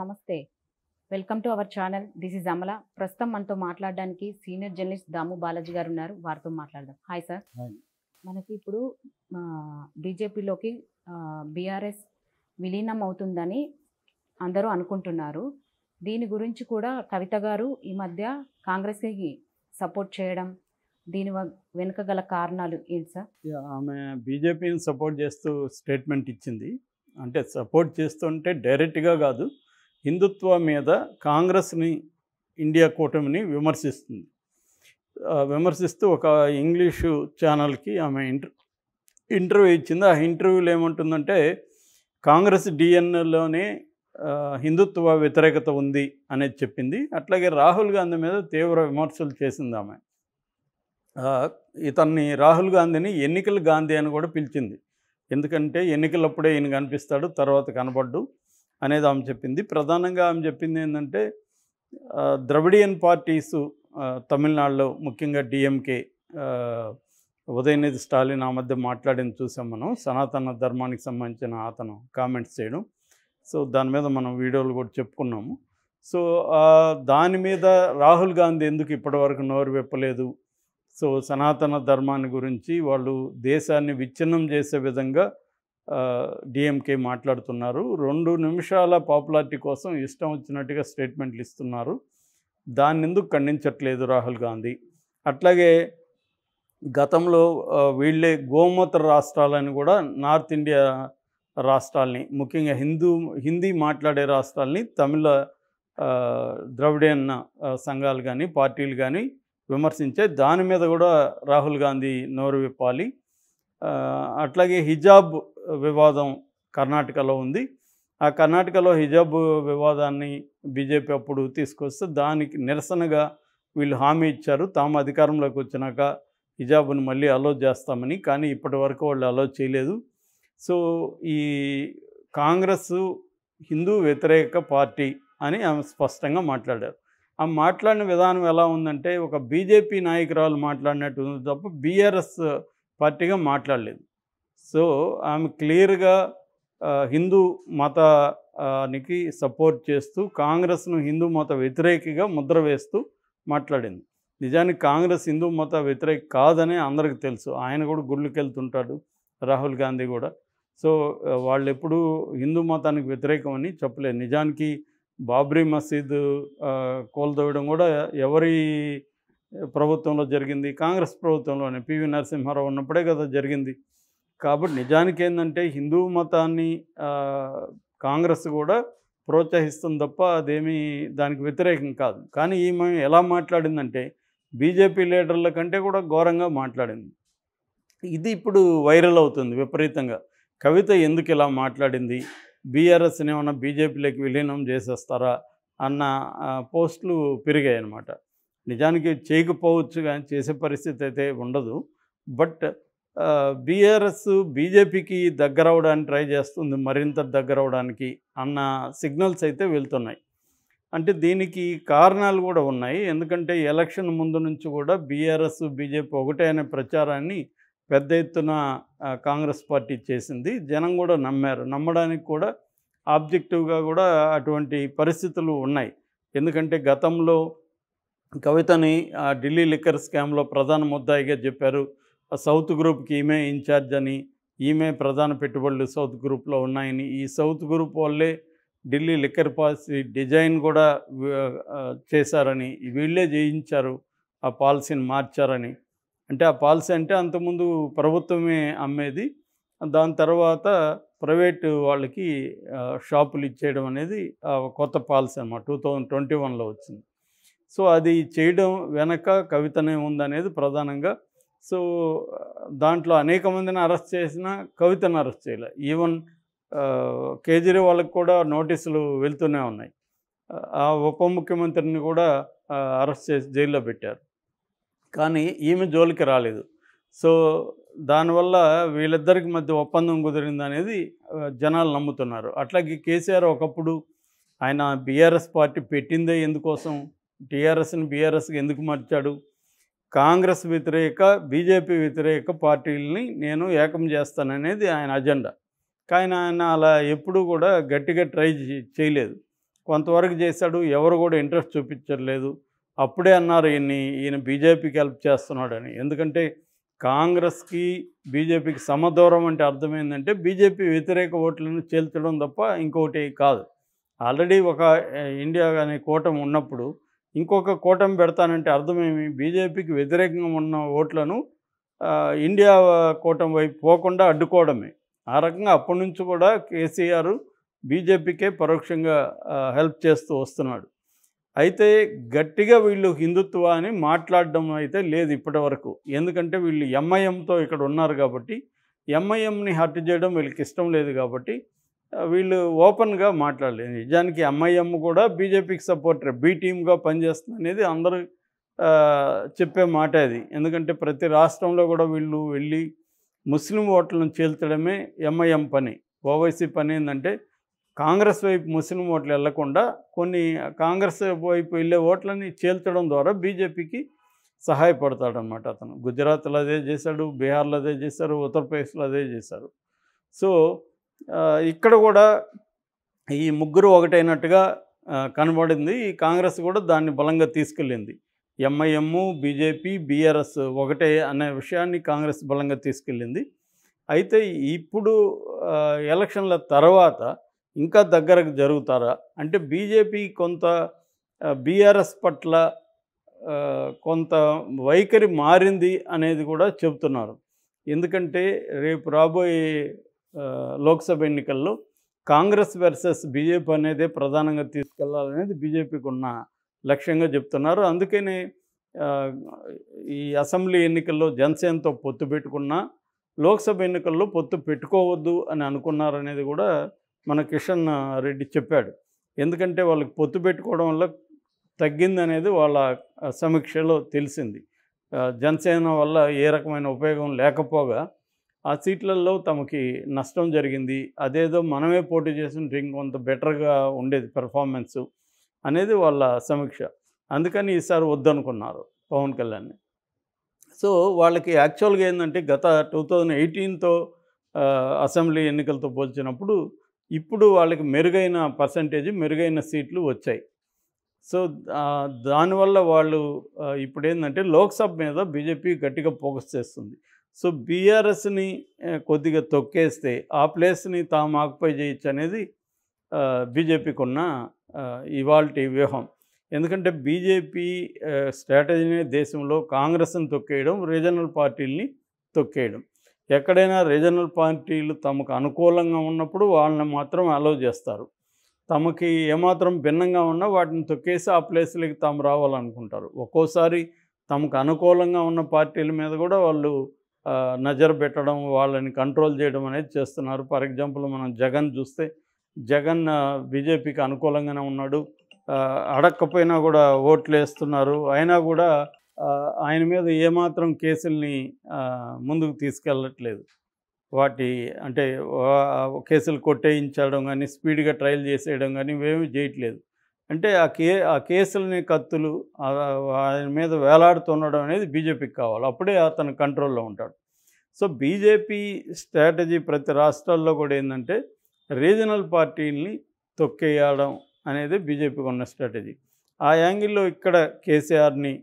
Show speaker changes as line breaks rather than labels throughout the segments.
నమస్తే welcome to our channel this is Amala ప్రస్తుతం మనతో మాట్లాడడానికి సీనియర్ జర్నలిస్ట్ దాము బాలాజీ గారు ఉన్నారు వారితో మాట్లాడదాం హాయ్ సార్ మనకి ఇప్పుడు బీజేపీలోకి బీఆర్ఎస్ విలీనం అవుతుందని అందరూ అనుకుంటున్నారు దీని గురించి కూడా కవిత గారు ఈ మధ్య కాంగ్రెస్కి సపోర్ట్ చేయడం దీని వెనుక గల కారణాలు ఏంటి సార్ ఆమె బీజేపీని సపోర్ట్ చేస్తూ స్టేట్మెంట్ ఇచ్చింది అంటే సపోర్ట్ చేస్తుంటే డైరెక్ట్గా కాదు హిందుత్వం మీద కాంగ్రెస్ని ఇండియా కూటమిని విమర్శిస్తుంది విమర్శిస్తూ ఒక ఇంగ్లీషు ఛానల్కి ఆమె ఇంటర్ ఇంటర్వ్యూ ఇచ్చింది ఆ ఇంటర్వ్యూలో ఏమంటుందంటే కాంగ్రెస్ డిఎన్ఎల్లోనే హిందుత్వ వ్యతిరేకత ఉంది అనేది చెప్పింది అట్లాగే రాహుల్ గాంధీ మీద తీవ్ర విమర్శలు చేసింది ఆమె ఇతన్ని రాహుల్ గాంధీని ఎన్నికల గాంధీ అని కూడా పిలిచింది ఎందుకంటే ఎన్నికలప్పుడే ఈయన కనిపిస్తాడు తర్వాత కనబడ్డు అనేది ఆమె చెప్పింది ప్రధానంగా ఆమె చెప్పింది ఏంటంటే ద్రవిడియన్ పార్టీసు తమిళనాడులో ముఖ్యంగా డిఎంకే ఉదయనిధి స్టాలిన్ ఆ మధ్య మాట్లాడింది చూసాం మనం సనాతన ధర్మానికి సంబంధించిన అతను కామెంట్స్ చేయడం సో దాని మీద మనం వీడియోలు కూడా చెప్పుకున్నాము సో దాని మీద రాహుల్ గాంధీ ఎందుకు ఇప్పటివరకు నోరు విప్పలేదు సో సనాతన ధర్మాన్ని గురించి వాళ్ళు దేశాన్ని విచ్ఛిన్నం చేసే విధంగా డిఎంకే మాట్లాడుతున్నారు రెండు నిమిషాల పాపులారిటీ కోసం ఇష్టం వచ్చినట్టుగా స్టేట్మెంట్లు ఇస్తున్నారు దాన్ని ఎందుకు ఖండించట్లేదు రాహుల్ గాంధీ అట్లాగే గతంలో వీళ్ళే గోమూత్ర రాష్ట్రాలని కూడా నార్త్ ఇండియా రాష్ట్రాలని ముఖ్యంగా హిందూ హిందీ మాట్లాడే రాష్ట్రాలని తమిళ ద్రవిడేన్న సంఘాలు కానీ పార్టీలు కానీ విమర్శించే దాని మీద కూడా రాహుల్ గాంధీ నోరు విప్పాలి అట్లాగే హిజాబ్ వివాదం కర్ణాటకలో ఉంది ఆ కర్ణాటకలో హిజాబ్ వివాదాన్ని బీజేపీ అప్పుడు తీసుకొస్తే దానికి నిరసనగా వీళ్ళు హామీ ఇచ్చారు తాము అధికారంలోకి వచ్చినాక హిజాబ్ను మళ్ళీ అలో చేస్తామని కానీ ఇప్పటి వరకు వాళ్ళు అలో చేయలేదు సో ఈ కాంగ్రెస్ హిందూ వ్యతిరేక పార్టీ అని ఆమె స్పష్టంగా మాట్లాడారు ఆ మాట్లాడిన విధానం ఎలా ఉందంటే ఒక బీజేపీ నాయకురాలు మాట్లాడినట్టు తప్ప బీఆర్ఎస్ పార్టీగా మాట్లాడలేదు సో ఆమె క్లియర్గా హిందూ మతానికి సపోర్ట్ చేస్తూ కాంగ్రెస్ను హిందూ మత వ్యతిరేకిగా ముద్ర వేస్తూ మాట్లాడింది నిజానికి కాంగ్రెస్ హిందూ మత వ్యతిరేక కాదని అందరికి తెలుసు ఆయన కూడా గుళ్ళకి వెళ్తుంటాడు రాహుల్ గాంధీ కూడా సో వాళ్ళు ఎప్పుడూ హిందూ మతానికి వ్యతిరేకమని చెప్పలేదు నిజానికి బాబ్రీ మసీద్ కోల్దోయడం కూడా ఎవరి ప్రభుత్వంలో జరిగింది కాంగ్రెస్ ప్రభుత్వంలోనే పివి నరసింహారావు ఉన్నప్పుడే కదా జరిగింది కాబట్టి నిజానికి ఏంటంటే హిందూ మతాన్ని కాంగ్రెస్ కూడా ప్రోత్సహిస్తుంది తప్ప అదేమీ దానికి వ్యతిరేకం కాదు కానీ ఈమె ఎలా మాట్లాడిందంటే బీజేపీ లీడర్ల కంటే కూడా ఘోరంగా మాట్లాడింది ఇది ఇప్పుడు వైరల్ అవుతుంది విపరీతంగా కవిత ఎందుకు ఇలా మాట్లాడింది బీఆర్ఎస్ని ఏమన్నా బీజేపీలోకి విలీనం చేసేస్తారా అన్న పోస్టులు పెరిగాయి అన్నమాట నిజానికి చేయకపోవచ్చు కానీ చేసే పరిస్థితి అయితే ఉండదు బట్ బీఆర్ఎస్ బీజేపీకి దగ్గర అవడానికి ట్రై చేస్తుంది మరింత దగ్గర అవడానికి అన్న సిగ్నల్స్ అయితే వెళ్తున్నాయి అంటే దీనికి కారణాలు కూడా ఉన్నాయి ఎందుకంటే ఎలక్షన్ ముందు నుంచి కూడా బీఆర్ఎస్ బీజేపీ ఒకటే అనే ప్రచారాన్ని పెద్ద ఎత్తున కాంగ్రెస్ పార్టీ చేసింది జనం కూడా నమ్మారు నమ్మడానికి కూడా ఆబ్జెక్టివ్గా కూడా అటువంటి పరిస్థితులు ఉన్నాయి ఎందుకంటే గతంలో కవితని ఢిల్లీ లిక్కర్ స్కామ్లో ప్రధాన ముద్దాయిగా చెప్పారు సౌత్ గ్రూప్కి ఈమె ఇన్ఛార్జ్ అని ఈమె ప్రధాన పెట్టుబడులు సౌత్ గ్రూప్లో ఉన్నాయని ఈ సౌత్ గ్రూప్ వాళ్ళే ఢిల్లీ లిక్కర్ పాలసీ డిజైన్ కూడా చేశారని వీళ్ళే చేయించారు ఆ పాలసీని మార్చారని అంటే ఆ పాలసీ అంటే అంతకుముందు ప్రభుత్వమే అమ్మేది దాని తర్వాత ప్రైవేట్ వాళ్ళకి షాపులు ఇచ్చేయడం అనేది కొత్త పాలసీ అనమాట టూ థౌజండ్ ట్వంటీ వన్లో వచ్చింది సో అది చేయడం వెనక కవితనే ఉందనేది ప్రధానంగా సో దాంట్లో అనేక మందిని అరెస్ట్ చేసిన కవితను అరెస్ట్ చేయలే ఈవెన్ కేజ్రీవాల్కి కూడా నోటీసులు వెళ్తూనే ఉన్నాయి ఆ ఉప ముఖ్యమంత్రిని కూడా అరెస్ట్ చేసి జైల్లో పెట్టారు కానీ ఈమె జోలికి రాలేదు సో దానివల్ల వీళ్ళిద్దరికి మధ్య ఒప్పందం కుదిరింది అనేది జనాలు నమ్ముతున్నారు అట్లాగే కేసీఆర్ ఒకప్పుడు ఆయన బీఆర్ఎస్ పార్టీ పెట్టిందే ఎందుకోసం టీఆర్ఎస్ని బీఆర్ఎస్కి ఎందుకు మార్చాడు కాంగ్రెస్ వ్యతిరేక బీజేపీ వ్యతిరేక పార్టీలని నేను ఏకం చేస్తాననేది ఆయన అజెండా కానీ ఆయన అలా ఎప్పుడూ కూడా గట్టిగా ట్రై చేయలేదు కొంతవరకు చేశాడు ఎవరు కూడా ఇంట్రెస్ట్ చూపించలేదు అప్పుడే అన్నారు ఈయన్ని ఈయన బీజేపీకి హెల్ప్ చేస్తున్నాడని ఎందుకంటే కాంగ్రెస్కి బీజేపీకి సమదూరం అంటే అర్థమైందంటే బీజేపీ వ్యతిరేక ఓట్లను చేల్చడం తప్ప ఇంకోటి కాదు ఆల్రెడీ ఒక ఇండియా కానీ కూటమి ఉన్నప్పుడు ఇంకొక కూటమి పెడతానంటే అర్థమేమి బీజేపీకి వ్యతిరేకంగా ఉన్న ఓట్లను ఇండియా కూటమి వైపు పోకుండా అడ్డుకోవడమే ఆ రకంగా అప్పటి నుంచి కూడా కేసీఆర్ బీజేపీకే పరోక్షంగా హెల్ప్ చేస్తూ వస్తున్నాడు అయితే గట్టిగా వీళ్ళు హిందుత్వాన్ని మాట్లాడడం అయితే లేదు ఇప్పటి వరకు ఎందుకంటే వీళ్ళు ఎంఐఎంతో ఇక్కడ ఉన్నారు కాబట్టి ఎంఐఎంని హర్ట్ చేయడం వీళ్ళకి ఇష్టం లేదు కాబట్టి వీళ్ళు ఓపెన్గా మాట్లాడలేదు నిజానికి ఎంఐఎం కూడా బీజేపీకి సపోర్టర్ బీ టీమ్గా పనిచేస్తుంది అనేది అందరూ చెప్పే మాట అది ఎందుకంటే ప్రతి రాష్ట్రంలో కూడా వీళ్ళు వెళ్ళి ముస్లిం ఓట్లను చేల్చడమే ఎంఐఎం పని ఓవైసీ పని ఏంటంటే కాంగ్రెస్ వైపు ముస్లిం ఓట్లు వెళ్లకుండా కొన్ని కాంగ్రెస్ వైపు వెళ్ళే ఓట్లని చేల్చడం ద్వారా బీజేపీకి సహాయపడతాడనమాట అతను గుజరాత్లో అదే చేశాడు బీహార్లో అదే చేశారు ఉత్తరప్రదేశ్లో అదే చేశారు సో ఇక్కడ కూడా ఈ ముగ్గురు ఒకటైనట్టుగా కనబడింది ఈ కాంగ్రెస్ కూడా దాన్ని బలంగా తీసుకెళ్ళింది ఎంఐఎం బీజేపీ బీఆర్ఎస్ ఒకటే అనే విషయాన్ని కాంగ్రెస్ బలంగా తీసుకెళ్ళింది అయితే ఇప్పుడు ఎలక్షన్ల తర్వాత ఇంకా దగ్గరకు జరుగుతారా అంటే బీజేపీ కొంత బీఆర్ఎస్ పట్ల కొంత వైఖరి మారింది అనేది కూడా చెబుతున్నారు ఎందుకంటే రేపు రాబోయే లోక్సభ ఎన్నికల్లో కాంగ్రెస్ వర్సెస్ బీజేపీ అనేది ప్రధానంగా తీసుకెళ్లాలనేది బీజేపీకి ఉన్న లక్ష్యంగా చెప్తున్నారు అందుకని ఈ అసెంబ్లీ ఎన్నికల్లో జనసేనతో పొత్తు పెట్టుకున్నా లోక్సభ ఎన్నికల్లో పొత్తు పెట్టుకోవద్దు అని అనుకున్నారనేది కూడా మన కిషన్ రెడ్డి చెప్పాడు ఎందుకంటే వాళ్ళకి పొత్తు పెట్టుకోవడం వల్ల తగ్గిందనేది వాళ్ళ సమీక్షలో తెలిసింది జనసేన వల్ల ఏ రకమైన ఉపయోగం లేకపోగా ఆ సీట్లలో తమకి నష్టం జరిగింది అదేదో మనమే పోటీ చేసిన డ్రింక్ కొంత బెటర్గా ఉండేది పెర్ఫార్మెన్స్ అనేది వాళ్ళ సమీక్ష అందుకని ఈసారి వద్దనుకున్నారు పవన్ కళ్యాణ్ని సో వాళ్ళకి యాక్చువల్గా ఏంటంటే గత టూ థౌజండ్ ఎయిటీన్తో అసెంబ్లీ ఎన్నికలతో పోల్చినప్పుడు ఇప్పుడు వాళ్ళకి మెరుగైన పర్సంటేజ్ మెరుగైన సీట్లు వచ్చాయి సో దానివల్ల వాళ్ళు ఇప్పుడు ఏంటంటే లోక్సభ మీద బీజేపీ గట్టిగా ఫోకస్ చేస్తుంది సో బీఆర్ఎస్ని కొద్దిగా తొక్కేస్తే ఆ ప్లేస్ని తాము ఆక్యుపై చేయొచ్చు అనేది బీజేపీకి ఉన్న ఇవాల్టి వ్యూహం ఎందుకంటే బీజేపీ స్ట్రాటజీనే దేశంలో కాంగ్రెస్ని తొక్కేయడం రీజనల్ పార్టీలని తొక్కేయడం ఎక్కడైనా రీజనల్ పార్టీలు తమకు అనుకూలంగా ఉన్నప్పుడు వాళ్ళని మాత్రం అలో చేస్తారు తమకి ఏమాత్రం భిన్నంగా ఉన్నా వాటిని తొక్కేసి ఆ ప్లేస్లకి తాము రావాలనుకుంటారు ఒక్కోసారి తమకు అనుకూలంగా ఉన్న పార్టీల మీద కూడా వాళ్ళు నజర్ పెట్టడం వాళ్ళని కంట్రోల్ చేయడం అనేది చేస్తున్నారు ఫర్ ఎగ్జాంపుల్ మనం జగన్ చూస్తే జగన్ బీజేపీకి అనుకూలంగానే ఉన్నాడు అడక్కపోయినా కూడా ఓట్లు వేస్తున్నారు అయినా కూడా ఆయన మీద ఏమాత్రం కేసుల్ని ముందుకు తీసుకెళ్ళట్లేదు వాటి అంటే కేసులు కొట్టేయించడం కానీ స్పీడ్గా ట్రయల్ చేసేయడం కానీ ఇవేమీ చేయట్లేదు అంటే ఆ కే ఆ కేసులని కత్తులు ఆయన మీద వేలాడుతుండడం అనేది బీజేపీకి కావాలి అప్పుడే అతను కంట్రోల్లో ఉంటాడు సో బీజేపీ స్ట్రాటజీ ప్రతి రాష్ట్రాల్లో కూడా ఏంటంటే రీజనల్ పార్టీని తొక్కేయడం అనేది బీజేపీకి ఉన్న స్ట్రాటజీ ఆ యాంగిల్లో ఇక్కడ కేసీఆర్ని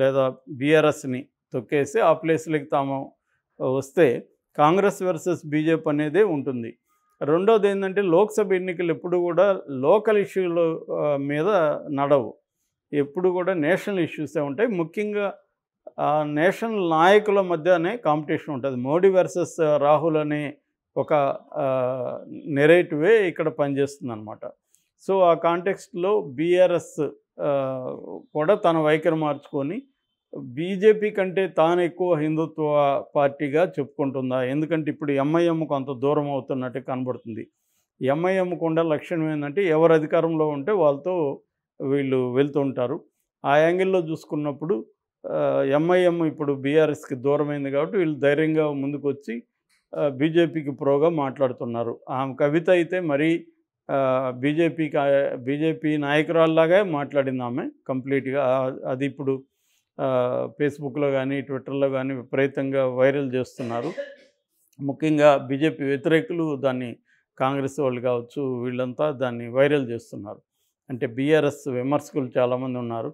లేదా బీఆర్ఎస్ని తొక్కేసి ఆ ప్లేస్లకి తాము వస్తే కాంగ్రెస్ వర్సెస్ బీజేపీ అనేది ఉంటుంది రెండోది ఏంటంటే లోక్సభ ఎన్నికలు ఎప్పుడు కూడా లోకల్ ఇష్యూల మీద నడవు ఎప్పుడు కూడా నేషనల్ ఇష్యూసే ఉంటాయి ముఖ్యంగా నేషనల్ నాయకుల మధ్యనే కాంపిటీషన్ ఉంటుంది మోడీ వర్సెస్ రాహుల్ అనే ఒక నెరేటివే ఇక్కడ పనిచేస్తుంది అనమాట సో ఆ కాంటెక్స్ట్లో బీఆర్ఎస్ కూడా తన వైఖరి మార్చుకొని బీజేపీ కంటే తాను ఎక్కువ హిందుత్వ పార్టీగా చెప్పుకుంటుందా ఎందుకంటే ఇప్పుడు ఎంఐఎంకు అంత దూరం అవుతున్నట్టు కనబడుతుంది ఎంఐఎంకు ఉండే లక్షణం ఏంటంటే ఎవరు అధికారంలో ఉంటే వాళ్ళతో వీళ్ళు వెళ్తుంటారు ఆ యాంగిల్లో చూసుకున్నప్పుడు ఎంఐఎం ఇప్పుడు బీఆర్ఎస్కి దూరమైంది కాబట్టి వీళ్ళు ధైర్యంగా ముందుకు వచ్చి బీజేపీకి ప్రోగా మాట్లాడుతున్నారు ఆమె కవిత అయితే మరీ బీజేపీకి బీజేపీ నాయకురాల్లాగా మాట్లాడింది ఆమె కంప్లీట్గా అది ఇప్పుడు ఫేస్బుక్లో కానీ ట్విట్టర్లో కానీ విపరీతంగా వైరల్ చేస్తున్నారు ముఖ్యంగా బీజేపీ వ్యతిరేకులు దాన్ని కాంగ్రెస్ వాళ్ళు కావచ్చు వీళ్ళంతా దాన్ని వైరల్ చేస్తున్నారు అంటే బీఆర్ఎస్ విమర్శకులు చాలామంది ఉన్నారు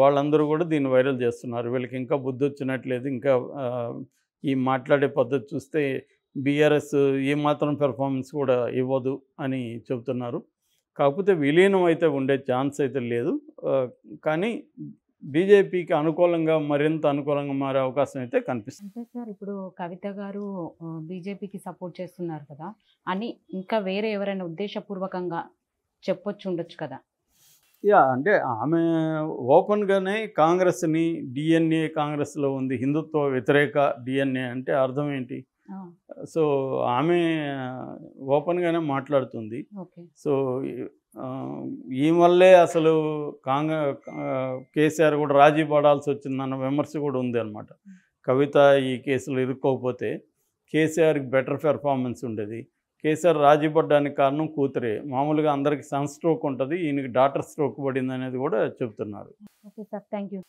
వాళ్ళందరూ కూడా దీన్ని వైరల్ చేస్తున్నారు వీళ్ళకి ఇంకా బుద్ధి వచ్చినట్లేదు ఇంకా ఈ మాట్లాడే పద్ధతి చూస్తే బీఆర్ఎస్ ఏమాత్రం పెర్ఫార్మెన్స్ కూడా ఇవ్వదు అని చెబుతున్నారు కాకపోతే విలీనం అయితే ఉండే ఛాన్స్ అయితే లేదు కానీ బీజేపీకి అనుకూలంగా మరింత అనుకూలంగా మారే అవకాశం అయితే కనిపిస్తుంది అంటే సార్ ఇప్పుడు కవిత గారు బీజేపీకి సపోర్ట్ చేస్తున్నారు కదా అని ఇంకా వేరే ఎవరైనా ఉద్దేశపూర్వకంగా చెప్పొచ్చు ఉండొచ్చు కదా యా అంటే ఆమె ఓపెన్గానే కాంగ్రెస్ని డిఎన్ఏ కాంగ్రెస్లో ఉంది హిందుత్వ వ్యతిరేక డిఎన్ఏ అంటే అర్థం ఏంటి సో ఆమె ఓపెన్గానే మాట్లాడుతుంది సో ఈ వల్లే అసలు కాంగ్రె కేసీఆర్ కూడా రాజీ పడాల్సి వచ్చిందన్న విమర్శ కూడా ఉంది అనమాట కవిత ఈ కేసులు ఇరుక్కోకపోతే కేసీఆర్కి బెటర్ పెర్ఫార్మెన్స్ ఉండేది కేసీఆర్ రాజీ పడ్డానికి కారణం కూతురే మామూలుగా అందరికీ సన్ స్ట్రోక్ ఉంటుంది ఈయనకి డాటర్ స్ట్రోక్ పడింది అనేది కూడా చెప్తున్నారు ఓకే సార్ థ్యాంక్